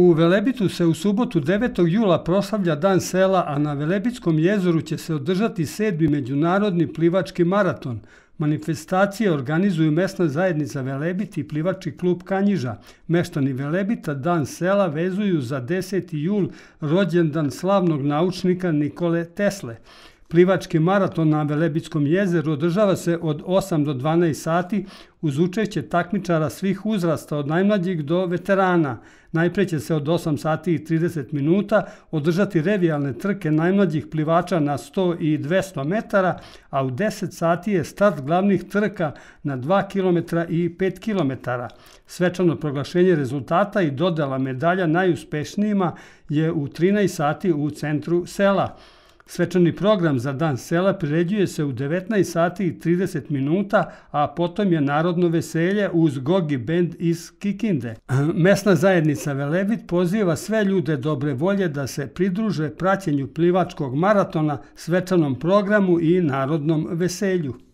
U Velebitu se u subotu 9. jula proslavlja Dan sela, a na Velebitskom jezeru će se održati 7. međunarodni plivački maraton. Manifestacije organizuju mesna zajednica Velebit i plivački klub Kanjiža. Meštani Velebita Dan sela vezuju za 10. jul rođendan slavnog naučnika Nikole Tesle. Plivački maraton na Velebitskom jezeru održava se od 8 do 12 sati uz učešće takmičara svih uzrasta od najmlađih do veterana. Najpre će se od 8 sati i 30 minuta održati revijalne trke najmlađih plivača na 100 i 200 metara, a u 10 sati je start glavnih trka na 2 km i 5 km. Svečano proglašenje rezultata i dodela medalja najuspešnijima je u 13 sati u centru sela. Svečani program za Dan sela priređuje se u 19 sati i 30 minuta, a potom je narodno veselje uz Gogi band iz Kikinde. Mesna zajednica Velebit poziva sve ljude dobre volje da se pridruže praćenju plivačkog maratona, svečanom programu i narodnom veselju.